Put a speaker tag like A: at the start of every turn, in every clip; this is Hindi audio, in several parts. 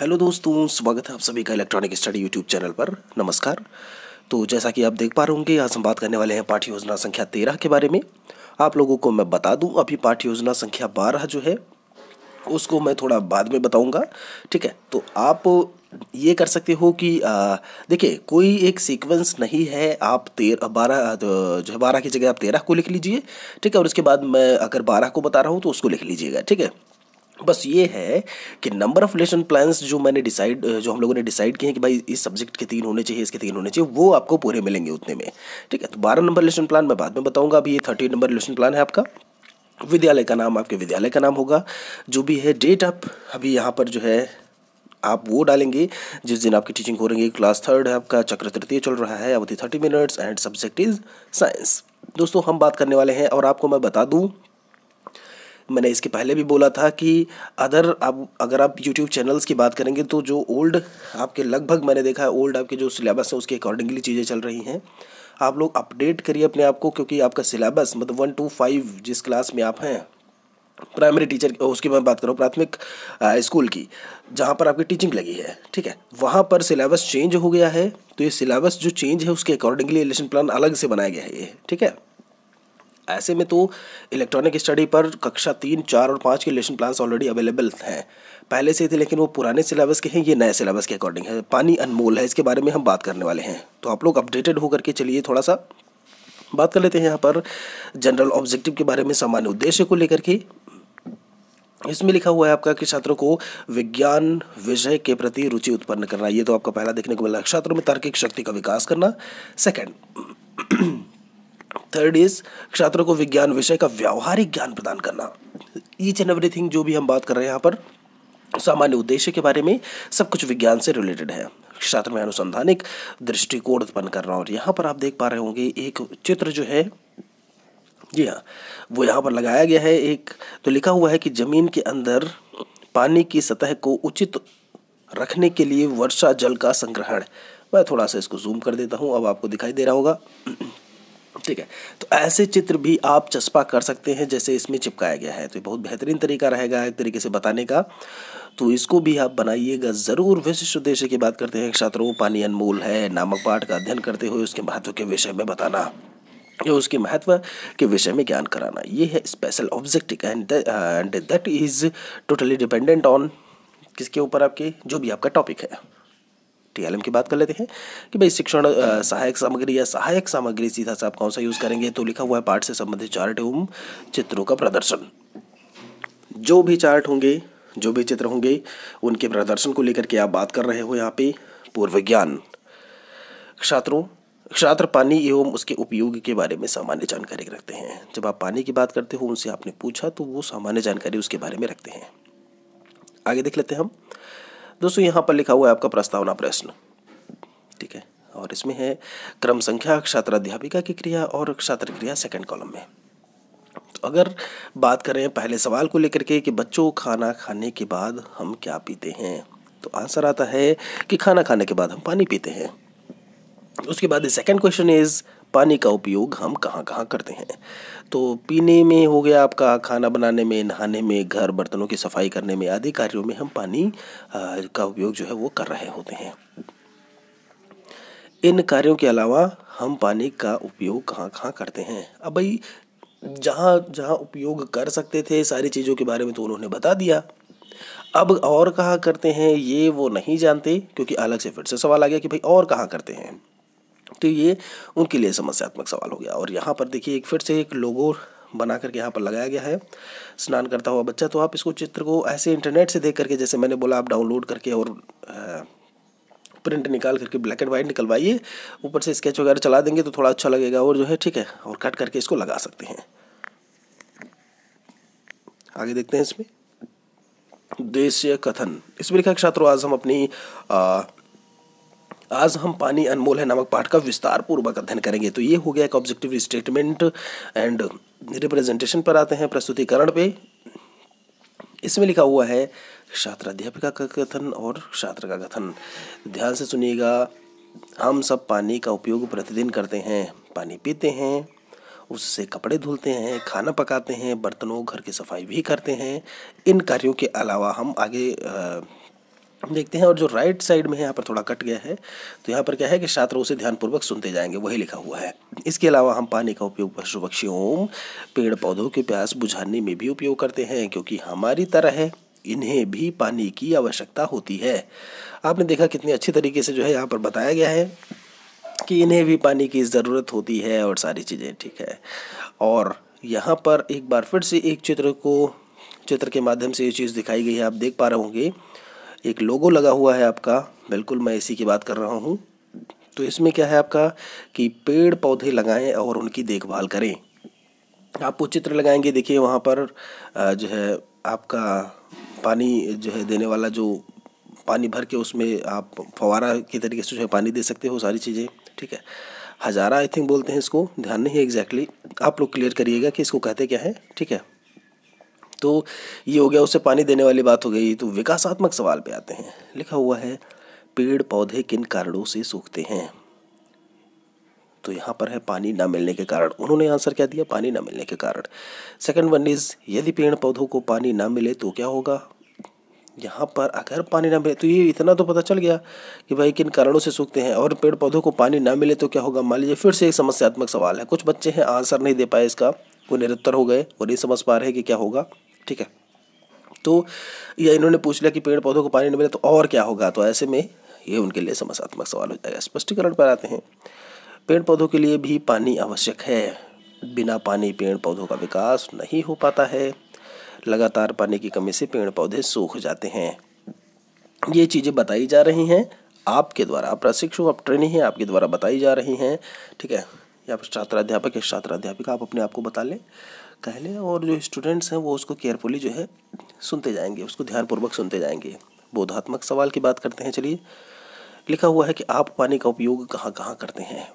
A: हेलो दोस्तों स्वागत है आप सभी का इलेक्ट्रॉनिक स्टडी यूट्यूब चैनल पर नमस्कार तो जैसा कि आप देख पा रहे होंगे आज हम बात करने वाले हैं पाठ्य योजना संख्या तेरह के बारे में आप लोगों को मैं बता दूं अभी पाठ्य योजना संख्या बारह जो है उसको मैं थोड़ा बाद में बताऊंगा ठीक है तो आप ये कर सकते हो कि देखिए कोई एक सीक्वेंस नहीं है आप तेरह बारह तो जो है बारह की जगह आप तेरह को लिख लीजिए ठीक है और उसके बाद मैं अगर बारह को बता रहा हूँ तो उसको लिख लीजिएगा ठीक है बस ये है कि नंबर ऑफ लेसन प्लान्स जो मैंने डिसाइड जो हम लोगों ने डिसाइड किए हैं कि भाई इस सब्जेक्ट के तीन होने चाहिए इसके तीन होने चाहिए वो आपको पूरे मिलेंगे उतने में ठीक है तो बारह नंबर लेसन प्लान मैं बाद में बताऊंगा अभी ये थर्टी नंबर लेसन प्लान है आपका विद्यालय का नाम आपके विद्यालय का नाम होगा जो भी है डेट आप अभी यहाँ पर जो है आप वो डालेंगे जिस दिन आपकी टीचिंग हो रही है क्लास थर्ड है आपका चक्र तृतीय चल रहा है अवधि thirty minutes and subject is science दोस्तों हम बात करने वाले हैं और आपको मैं बता दूँ मैंने इसके पहले भी बोला था कि अदर आप अगर आप यूट्यूब चैनल्स की बात करेंगे तो जो ओल्ड आपके लगभग मैंने देखा है ओल्ड आपके जो सिलेबस है उसके अकॉर्डिंगली चीज़ें चल रही हैं आप लोग अपडेट करिए अपने आप को क्योंकि आपका सिलेबस मतलब वन टू फाइव जिस क्लास में आप हैं प्राइमरी टीचर उसकी मैं बात करूँ प्राथमिक स्कूल की जहाँ पर आपकी टीचिंग लगी है ठीक है वहाँ पर सिलेबस चेंज हो गया है तो ये सिलेबस जो चेंज है उसके अकॉर्डिंगली लेसन प्लान अलग से बनाया गया है ये ठीक है ऐसे में तो इलेक्ट्रॉनिक स्टडी पर कक्षा तीन चार और पाँच के लेसन प्लान्स ऑलरेडी अवेलेबल हैं पहले से थे लेकिन वो पुराने सिलेबस के हैं ये नए सिलेबस के अकॉर्डिंग है पानी अनमोल है इसके बारे में हम बात करने वाले हैं तो आप लोग अपडेटेड होकर के चलिए थोड़ा सा बात कर लेते हैं यहाँ पर जनरल ऑब्जेक्टिव के बारे में सामान्य उद्देश्य को लेकर के इसमें लिखा हुआ है आपका कि छात्रों को विज्ञान विषय के प्रति रुचि उत्पन्न करना ये तो आपका पहला देखने को मिला छात्रों में तार्किक शक्ति का विकास करना सेकंड थर्ड इज छात्रों को विज्ञान विषय का व्यावहारिक ज्ञान प्रदान करना ईच एंड थिंग जो भी हम बात कर रहे हैं यहाँ पर सामान्य उद्देश्य के बारे में सब कुछ विज्ञान से रिलेटेड है छात्र में अनुसंधानिक दृष्टिकोण उत्पन्न करना और यहाँ पर आप देख पा रहे होंगे एक चित्र जो है जी हाँ वो यहाँ पर लगाया गया है एक तो लिखा हुआ है कि जमीन के अंदर पानी की सतह को उचित रखने के लिए वर्षा जल का संग्रहण मैं थोड़ा सा इसको जूम कर देता हूँ अब आपको दिखाई दे रहा होगा ठीक है तो ऐसे चित्र भी आप चस्पा कर सकते हैं जैसे इसमें चिपकाया गया है तो ये बहुत बेहतरीन तरीका रहेगा एक तरीके से बताने का तो इसको भी आप बनाइएगा ज़रूर विशिष्ट उद्देश्य की बात करते हैं छात्रों पानी अनमोल है नामक पाठ का अध्ययन करते हुए उसके महत्व के विषय में बताना या उसके महत्व के विषय में ज्ञान कराना ये है special objective and that is totally dependent on किसके ऊपर आपके जो भी आपका टॉपिक है टीएलएम की बात कर लेते हैं कि भाई शिक्षण सहायक सामग्री या सहायक सामग्री सीधा सा आप कौन सा यूज़ करेंगे तो लिखा हुआ है पाठ से संबंधित चार्ट एवं चित्रों का प्रदर्शन जो भी चार्ट होंगे जो भी चित्र होंगे उनके प्रदर्शन को लेकर के आप बात कर रहे हो यहाँ पे पूर्व ज्ञान छात्रों छात्र पानी एवं उसके उपयोग के बारे में सामान्य जानकारी रखते हैं जब आप पानी की बात करते हो उनसे आपने पूछा तो वो सामान्य जानकारी उसके बारे में रखते हैं आगे देख लेते हैं हम दोस्तों यहाँ पर लिखा हुआ है आपका प्रस्तावना प्रश्न ठीक है और इसमें है क्रम संख्या छात्र अध्यापिका की क्रिया और छात्र क्रिया सेकंड कॉलम में तो अगर बात करें पहले सवाल को लेकर के कि बच्चों खाना खाने के बाद हम क्या पीते हैं तो आंसर आता है कि खाना खाने के बाद हम पानी पीते हैं उसके बाद सेकंड क्वेश्चन इज पानी का उपयोग हम कहाँ कहाँ करते हैं तो पीने में हो गया आपका खाना बनाने में नहाने में घर बर्तनों की सफाई करने में आदि कार्यों में हम पानी का उपयोग जो है वो कर रहे होते हैं इन कार्यों के अलावा हम पानी का उपयोग कहाँ कहाँ करते हैं अब भाई जहाँ जहाँ उपयोग कर सकते थे सारी चीज़ों के बारे में तो उन्होंने बता दिया अब और कहाँ करते हैं ये वो नहीं जानते क्योंकि अलग से फिर से सवाल आ गया कि भाई और कहाँ करते हैं तो ये उनके लिए समस्यात्मक सवाल हो गया और यहाँ पर देखिए एक फिर से एक लोगो बना करके यहाँ पर लगाया गया है स्नान करता हुआ बच्चा तो आप इसको चित्र को ऐसे इंटरनेट से देख करके जैसे मैंने बोला आप डाउनलोड करके और प्रिंट निकाल करके ब्लैक एंड वाइट निकलवाइए ऊपर से स्केच वगैरह चला देंगे तो थोड़ा अच्छा लगेगा और जो है ठीक है और कट करके इसको लगा सकते हैं आगे देखते हैं इसमें देश कथन इसमें लिखा छात्रों आज हम अपनी आ, आज हम पानी अनमोल है नामक पाठ का विस्तार पूर्वक अध्ययन करेंगे तो ये हो गया एक ऑब्जेक्टिव स्टेटमेंट एंड रिप्रेजेंटेशन पर आते हैं प्रस्तुतिकरण पे इसमें लिखा हुआ है छात्र अध्यापिका का कथन और छात्र का कथन ध्यान से सुनिएगा हम सब पानी का उपयोग प्रतिदिन करते हैं पानी पीते हैं उससे कपड़े धुलते हैं खाना पकाते हैं बर्तनों घर की सफाई भी करते हैं इन कार्यों के अलावा हम आगे आ, देखते हैं और जो राइट साइड में है यहाँ पर थोड़ा कट गया है तो यहाँ पर क्या है कि छात्र उसे ध्यानपूर्वक सुनते जाएंगे वही लिखा हुआ है इसके अलावा हम पानी का उपयोग पशु पक्षियों पेड़ पौधों के प्यास बुझाने में भी उपयोग करते हैं क्योंकि हमारी तरह इन्हें भी पानी की आवश्यकता होती है आपने देखा कितने अच्छे तरीके से जो है यहाँ पर बताया गया है कि इन्हें भी पानी की ज़रूरत होती है और सारी चीज़ें ठीक है और यहाँ पर एक बार फिर से एक चित्र को चित्र के माध्यम से ये चीज़ दिखाई गई है आप देख पा रहे होंगे एक लोगो लगा हुआ है आपका बिल्कुल मैं इसी की बात कर रहा हूँ तो इसमें क्या है आपका कि पेड़ पौधे लगाएं और उनकी देखभाल करें आप वो चित्र लगाएंगे देखिए वहाँ पर जो है आपका पानी जो है देने वाला जो पानी भर के उसमें आप फवारा के तरीके से जो है पानी दे सकते हो सारी चीज़ें ठीक है हज़ारा आई थिंक बोलते हैं इसको ध्यान नहीं है एग्जैक्टली exactly. आप लोग क्लियर करिएगा कि इसको कहते क्या है ठीक है तो ये हो गया उसे पानी देने वाली बात हो गई तो विकासात्मक सवाल पे आते हैं लिखा हुआ है पेड़ पौधे किन कारणों से सूखते हैं तो यहाँ पर है पानी ना मिलने के कारण उन्होंने आंसर क्या दिया पानी ना मिलने के कारण सेकंड वन इज यदि पेड़ पौधों को पानी ना मिले तो क्या होगा यहाँ पर अगर पानी ना मिले तो ये इतना तो पता चल गया कि भाई किन कारणों से सूखते हैं और पेड़ पौधों को पानी ना मिले तो क्या होगा मान लीजिए फिर से एक समस्यात्मक सवाल है कुछ बच्चे हैं आंसर नहीं दे पाए इसका वो निरुत्तर हो गए वो नहीं समझ पा रहे कि क्या होगा ठीक है तो या इन्होंने पूछ लिया कि पेड़ पौधों को पानी नहीं मिला तो और क्या होगा तो ऐसे में ये उनके लिए समस्यात्मक सवाल हो जाएगा स्पष्टीकरण पर आते हैं पेड़ पौधों के लिए भी पानी आवश्यक है बिना पानी पेड़ पौधों का विकास नहीं हो पाता है लगातार पानी की कमी से पेड़ पौधे सूख जाते हैं ये चीज़ें बताई जा रही हैं आपके द्वारा आप प्रशिक्षु आप ट्रेनिंग हैं आपके द्वारा बताई जा रही हैं ठीक है या फिर छात्राध्यापक या छात्राध्यापिका आप अपने आप को बता लें कह लें और जो स्टूडेंट्स हैं वो उसको केयरफुली जो है सुनते जाएंगे उसको ध्यानपूर्वक सुनते जाएंगे बोधात्मक सवाल की बात करते हैं चलिए लिखा हुआ है कि आप पानी का उपयोग कहाँ कहाँ करते हैं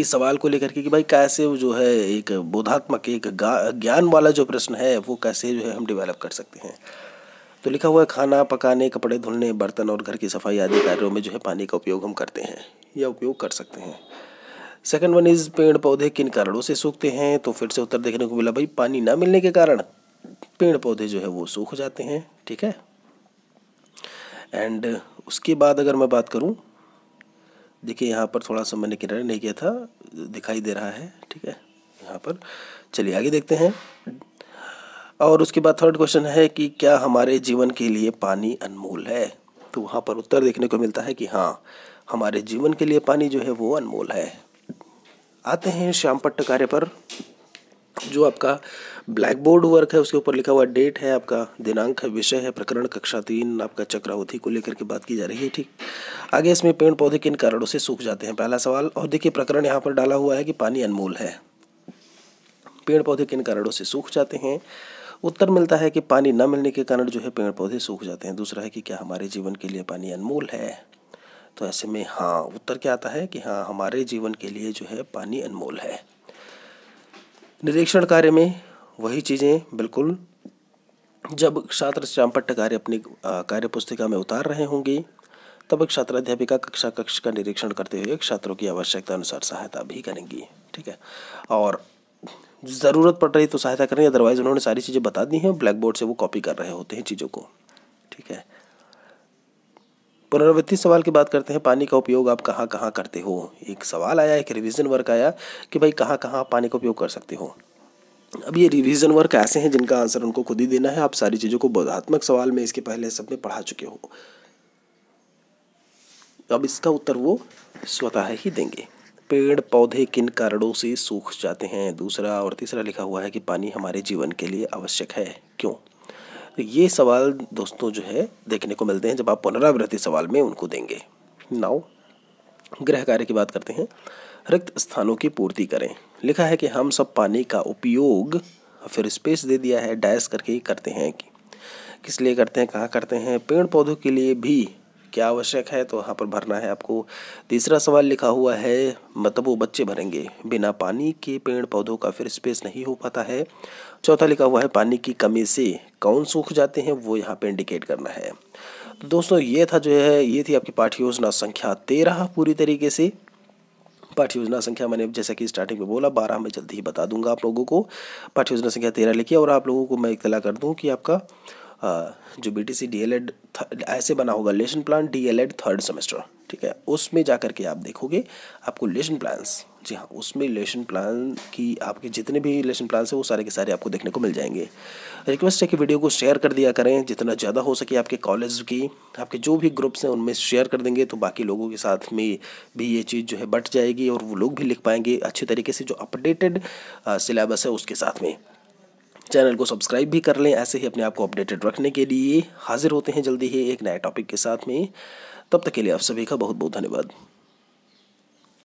A: इस सवाल को लेकर के कि भाई कैसे जो है एक बोधात्मक एक ज्ञान वाला जो प्रश्न है वो कैसे जो है हम डेवलप कर सकते हैं तो लिखा हुआ है खाना पकाने कपड़े धुलने बर्तन और घर की सफाई आदि कार्यों में जो है पानी का उपयोग हम करते हैं या उपयोग कर सकते हैं सेकंड वन इज़ पेड़ पौधे किन कारणों से सूखते हैं तो फिर से उत्तर देखने को मिला भाई पानी ना मिलने के कारण पेड़ पौधे जो है वो सूख जाते हैं ठीक है एंड उसके बाद अगर मैं बात करूँ देखिए यहाँ पर थोड़ा सा मैंने किनारे नहीं किया था दिखाई दे रहा है ठीक है यहाँ पर चलिए आगे देखते हैं और उसके बाद थर्ड क्वेश्चन है कि क्या हमारे जीवन के लिए पानी अनमोल है तो वहाँ पर उत्तर देखने को मिलता है कि हाँ हमारे जीवन के लिए पानी जो है वो अनमोल है आते हैं श्याम पट्ट कार्य पर जो आपका ब्लैक बोर्ड वर्क है उसके ऊपर लिखा हुआ डेट है आपका दिनांक है विषय है प्रकरण कक्षा तीन आपका चक्रावधि को लेकर के बात की जा रही है ठीक आगे इसमें पेड़ पौधे किन कारणों से सूख जाते हैं पहला सवाल और देखिए प्रकरण यहाँ पर डाला हुआ है कि पानी अनमोल है पेड़ पौधे किन कारणों से सूख जाते हैं उत्तर मिलता है कि पानी न मिलने के कारण जो है पेड़ पौधे सूख जाते हैं दूसरा है कि क्या हमारे जीवन के लिए पानी अनमोल है तो ऐसे में हाँ उत्तर क्या आता है कि हाँ हमारे जीवन के लिए जो है पानी अनमोल है निरीक्षण कार्य में वही चीज़ें बिल्कुल जब छात्र श्यामपट्ट कार्य अपनी कार्य पुस्तिका में उतार रहे होंगे तब एक छात्र अध्यापिका कक्षा कक्ष का निरीक्षण करते हुए छात्रों की आवश्यकता अनुसार सहायता भी करेंगी ठीक है और ज़रूरत पड़ रही तो सहायता करेंगे अदरवाइज़ उन्होंने सारी चीज़ें बता दी हैं ब्लैक बोर्ड से वो कॉपी कर रहे होते हैं चीज़ों को ठीक है पुनरावृत्ति सवाल की बात करते हैं पानी का उपयोग आप कहाँ कहाँ करते हो एक सवाल आया एक रिविज़न वर्क आया कि भाई कहाँ कहाँ आप पानी का उपयोग कर सकते हो अब ये रिवीजन वर्क ऐसे हैं जिनका आंसर उनको खुद ही देना है आप सारी चीज़ों को बोधात्मक सवाल में इसके पहले सब में पढ़ा चुके हो अब इसका उत्तर वो स्वतः ही देंगे पेड़ पौधे किन कारणों से सूख जाते हैं दूसरा और तीसरा लिखा हुआ है कि पानी हमारे जीवन के लिए आवश्यक है क्यों तो ये सवाल दोस्तों जो है देखने को मिलते हैं जब आप पुनरावृत्ति सवाल में उनको देंगे नाउ गृह कार्य की बात करते हैं रिक्त स्थानों की पूर्ति करें लिखा है कि हम सब पानी का उपयोग फिर स्पेस दे दिया है डैश करके करते हैं कि किस लिए करते हैं कहाँ करते हैं पेड़ पौधों के लिए भी क्या आवश्यक है तो वहाँ पर भरना है आपको तीसरा सवाल लिखा हुआ है मतलब वो बच्चे भरेंगे बिना पानी के पेड़ पौधों का फिर स्पेस नहीं हो पाता है चौथा लिखा हुआ है पानी की कमी से कौन सूख जाते हैं वो यहाँ पे इंडिकेट करना है तो दोस्तों ये था जो है ये थी आपकी पाठ्य योजना संख्या तेरह पूरी तरीके से पाठ्य योजना संख्या मैंने जैसा कि स्टार्टिंग में बोला बारह में जल्दी ही बता दूंगा आप लोगों को पाठ्य योजना संख्या तेरह लिखिए और आप लोगों को मैं इतला कर दूँ कि आपका जो B T C D L Ed ऐसे बना होगा lesson plan D L Ed third semester ठीक है उसमें जा कर के आप देखोगे आपको लेशन प्लान्स जी हाँ उसमें लेशन प्लान की आपके जितने भी लेशन प्लान्स हैं वो सारे के सारे आपको देखने को मिल जाएंगे रिक्वेस्ट है कि वीडियो को शेयर कर दिया करें जितना ज़्यादा हो सके आपके कॉलेज की आपके जो भी ग्रुप्स हैं उनमें शेयर कर देंगे तो बाकी लोगों के साथ में भी ये चीज़ जो है बट जाएगी और वो लोग भी लिख पाएंगे अच्छे तरीके से जो अपडेटेड सिलेबस है उसके साथ में चैनल को सब्सक्राइब भी कर लें ऐसे ही अपने आप को अपडेटेड रखने के लिए हाजिर होते हैं जल्दी ही एक नए टॉपिक के साथ में तब तक के लिए आप सभी का बहुत बहुत धन्यवाद